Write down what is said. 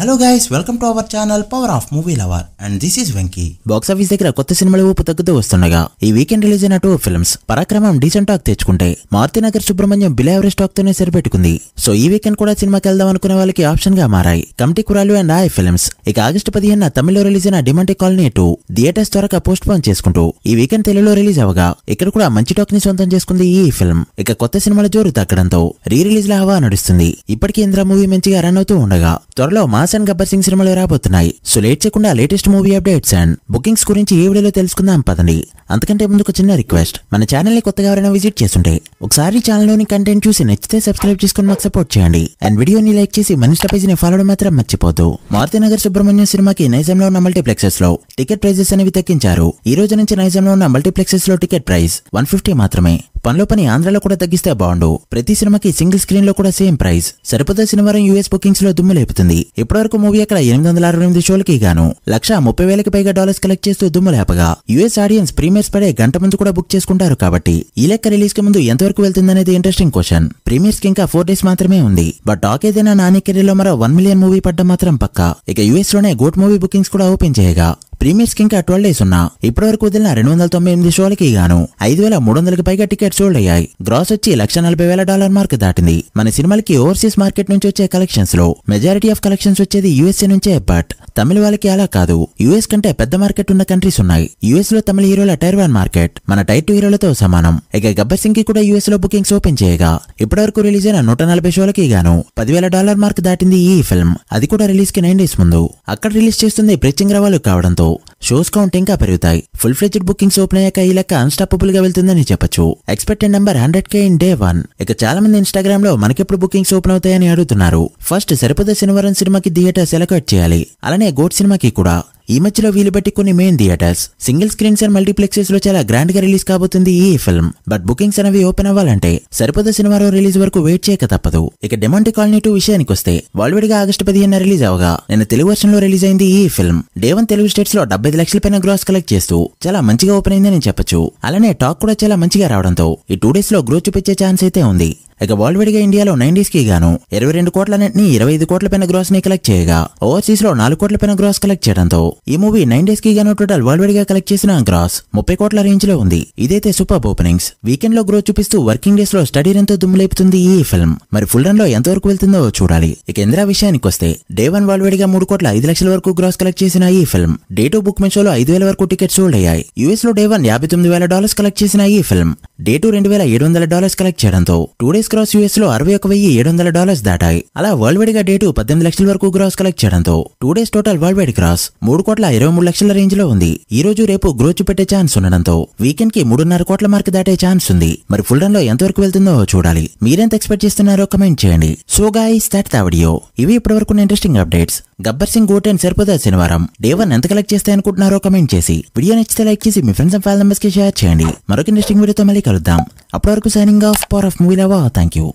hello guys welcome to our channel power of movie lover and this is Venky box office దగ్గర కొత్త సినిమాల ఊపు తగ్గుతూ వస్తుండగా ఈ వీకెండ్ రిలీజ్ అయిన two films Parakramam decent talk తెచ్చుకుంటే Nagar Subrahmanyam below average talk తోనే సరిపెట్టుకుంది సో ఈ వీకెండ్ కూడా సినిమాకి వెళ్దాం అనుకునే వాళ్ళకి ఆప్షన్ గా మారాయి committee Kurralu and Aay films ఇక ఆగస్టు పదిహేను తమిళలో రిలీజ్ అయిన డిమాండ్ కాలనీ టూ థియేటర్స్ త్వరగా పోస్ట్ పోన్ చేసుకుంటూ ఈ వీకెండ్ తెలుగులో రిలీజ్ అవగా ఇక్కడ కూడా మంచి టాక్ ని సొంతం చేసుకుంది ఈ ఫిల్మ్ ఇక కొత్త సినిమాల జోరు తగ్గడంతో రీ రిలీజ్ ల హవా నడుస్తుంది ఇప్పటికీ ఇంద్ర మూవీ మంచిగా రన్ అవుతూ ఉండగా త్వరలో మా హాసన్ గబ్బర్ సింగ్ సినిమాలు రాబోతున్నాయి సో లేట్ చేయకుండా latest movie updates and bookings గురించి ఏ వీడియోలో తెలుసుకుందాం పదండి అంతకంటే ముందు ఒక చిన్న రిక్వెస్ట్ మన ఛానల్ని కొత్తగా ఎవరైనా విజిట్ చేస్తుంటే ఒకసారి ఛానల్లోని కంటెంట్ చూసి నచ్చితే సబ్స్క్రైబ్ చేసుకుని మాకు సపోర్ట్ చేయండి అండ్ వీడియోని లైక్ చేసి మన పేజీని ఫాలో మాత్రం మారుతి నగర్ సుబ్రహ్మణ్యం సినిమాకి నైజంలో ఉన్న మల్టీప్లెక్సెస్ లో టికెట్ ప్రైజెస్ అనేవి తగ్గించారు ఈ రోజు నుంచి నైజాంలో ఉన్న మల్టీప్లెక్సెస్ లో టికెట్ ప్రైస్ వన్ ఫిఫ్టీ మాత్రమే పనిలో పని ఆంధ్రలో కూడా తగ్గిస్తే బాగుండు ప్రతి సినిమాకి సింగిల్ స్క్రీన్ లో కూడా సేమ్ ప్రైస్ సరిపోతే శనివారం యూఎస్ బుకింగ్స్ లో దుమ్ము లేపుతుంది ఇప్పటివరకు మూవీ అక్కడ ఎనిమిది వందల అరవై ఎనిమిది షోలకి గాను లక్ష ముప్పై వేలకి పైగా డాలర్స్ కలెక్ట్ చేస్తూ దుమ్ము లేపగా యూఎస్ ఆడియన్స్ ప్రీమియర్స్ పడే గంట ముందు కూడా బుక్ చేసుకుంటారు కాబట్టి ఈ లెక్క రిలీజ్ కి ముందు ఎంతవరకు వెళ్తుందనేది ఇంట్రెస్టింగ్ క్వశ్చన్ ప్రీమియర్స్ కి ఇంకా ఫోర్ డేస్ మాత్రమే ఉంది బట్ టాక్ ఏదైనా నాని కెరీర్ లో మరో వన్ మిలియన్ మూవీ పడ్డం మాత్రం పక్క ఇక యూఎస్ లోనే గోట్ మూవీ బుకింగ్స్ కూడా ఓపెన్ చేయగా ప్రీమియర్ కి ట్వెల్వ్ డేస్ ఉన్నా ఇప్పటి వరకు వదిలిన రెండు వందల తొంభై ఎనిమిది షోలకి గాను ఐదు వేల మూడు వందలకి పైగా టికెట్ సోల్డ్ అయ్యాయి గ్రాస్ వచ్చి లక్ష నలభై వేల డాలర్ మార్క్ దాటింది మన సినిమాలకి ఓవర్సీస్ మార్కెట్ నుంచి వచ్చే కలెక్షన్స్ లో మెజారిటీ ఆఫ్ కలెక్షన్స్ వచ్చేది యూఎస్ఏ నుంచే బట్ తమిళ వాళ్ళకి అలా కాదు యుఎస్ కంటే పెద్ద మార్కెట్ ఉన్న కంట్రీస్ ఉన్నాయి యుఎస్ లో తమిళ హీరోల టైర్ వన్ మార్కెట్ మన టైర్ టూ హీరోలతో సమానం ఇక గబ్బర్ సింగ్ కి కూడా యుఎస్ లో బుకింగ్స్ ఓపెన్ చేయగా ఇప్పటివరకు రిలీజ్ అయిన నూట నలభై షోలకి గాను పదివేల డాలర్ మార్క్ దాటింది ఈ ఫిల్మ్ అది కూడా రిలీజ్ కి నైన్ డేస్ ముందు అక్కడ రిలీజ్ చేస్తుంది ప్రీచింగ్ రావాలు కావడంతో షోస్ కౌంట్ ఇంకా పెరుగుతాయి ఫుల్ ఫ్లెజ్డ్ బుకింగ్స్ ఓపెన్ అయ్యాక ఈ లెక్క అన్స్టాపబుల్ గా వెళ్తుందని చెప్పొచ్చు expected number hundred K in day one ఇక చాలా మంది ఇన్స్టాగ్రామ్ లో మనకెప్పుడు బుకింగ్స్ ఓపెన్ అవుతాయని అడుగుతున్నారు ఫస్ట్ సరిపోతే శనివారం సినిమాకి థియేటర్స్ సెలెక్ట్ చేయాలి అలానే గోట్ సినిమాకి కూడా ఈ మధ్యలో వీలు బట్టి కొన్ని main theatres single screens and multiplexes లో చాలా గ్రాండ్ గా రిలీజ్ కాబోతుంది ఈ ఫిల్మ్ బట్ బుకింగ్స్ అనేవి ఓపెన్ అవ్వాలంటే సరిపోతే శనివారం రిలీజ్ వరకు వెయిట్ చేయక తప్పదు ఇక డిమాండ్ కాలనీ టూ విషయానికి వస్తే వాల్వేడిగా ఆగస్టు పదిహేను రిలీజ్ అవగా నేను తెలుగు వర్షన్ లో రిలీజ్ అయింది ఈ film day one Telugu states లో డెబ్బై లక్షల పైన గ్రాస్ కలెక్ట్ చేస్తూ చాలా మంచిగా ఓపెన్ అయిందని చెప్పొచ్చు అలానే టాక్ కూడా చాలా మంచిగా రావడంతో ఈ టూ డేస్ లో గ్రోత్ చూపించే ఛాన్స్ అయితే ఉంది ఇక వరల్డ్ వైడ్ గా ఇండియాలో నైన్టీస్ కి గాను ఇరవై రెండు కోట్లన్నింటినీ ఇరవై ఐదు కోట్ల పైన గ్రాస్ ని కలెక్ట్ చేయగా ఓవర్సీస్ లో నాలుగు కోట్ల పైన గ్రాస్ కలెక్ట్ చేయడంతో ఈ మూవీ నైన్టీస్ కి గాను టోటల్ వరల్డ్ వైడ్ గా కలెక్ట్ చేసిన గ్రాస్ ముప్పై కోట్ల రేంజ్ లో ఉంది ఇదైతే సూపర్ ఓపెనింగ్స్ వీకెండ్ లో గ్రోత్ చూపిస్తూ వర్కింగ్ డేస్ లో స్టడీ రన్ తో దుమ్ములేపుతుంది ఈ ఫిల్మ్ మరి ఫుల్ రన్ లో ఎంతవరకు వెళ్తుందో చూడాలి ఇక ఇందిరా విషయానికి వస్తే డే వన్ వరల్డ్ గా మూడు కోట్ల ఐదు లక్షల వరకు గ్రాస్ కలెక్ట్ చేసిన ఈ ఫిల్మ్ డే టూ బుక్ షోలో ఐదు వేల వరకు టికెట్స్ సోల్డ్ అయ్యాయి యూఎస్ లో డే వన్ యాభై తొమ్మిది వేల డాలర్స్ కలెక్ట్ చేసిన ఈ ఫిల్మ్ డే టూ రెండు వేల ఏడు వందల డాలర్స్ కలెక్ట్ చేయడంతో two days release cross US లో అరవై ఒక వెయ్యి ఏడు వందల డాలర్స్ దాటాయి అలా వరల్డ్ వైడ్ గా డేటు పద్దెనిమిది లక్షల వరకు గ్రాస్ కలెక్ట్ చేయడంతో two days total world wide gross మూడు కోట్ల ఇరవై మూడు లక్షల రేంజ్ లో ఉంది ఈ రోజు రేపు గ్రోచ్ పెట్టే ఛాన్స్ ఉండడంతో వీకెండ్ కి మూడున్నర కోట్ల మార్క్ దాటే ఛాన్స్ ఉంది మరి ఫుల్ రన్ లో ఎంతవరకు వెళ్తుందో చూడాలి మీరెంత ఎక్స్పెక్ట్ చేస్తున్నారో కమెంట్ చేయండి సో గాయస్ దాట్ దా ఇవి ఇప్పటివరకు ఇంట్రెస్టింగ్ అప్డేట్స్ గబ్బర్ సింగ్ గోటెన్ సరిపోదా శనివారం డే వన్ ఎంత కలెక్ట్ చేస్తాయి అనుకుంటున్నారో కమెంట్ చేసి వీడియో నచ్చితే లైక్ చేసి మీ ఫ్రెండ్స్ అండ్ ఫ్యామిలీ మెంబర్స్ కి షేర్ చేయండి మరొక ఇంట్రెస్టింగ్ వీడియోతో మళ్ళీ కలుద్దాం అప్పటి వరకు signing off power of movie Deva thank you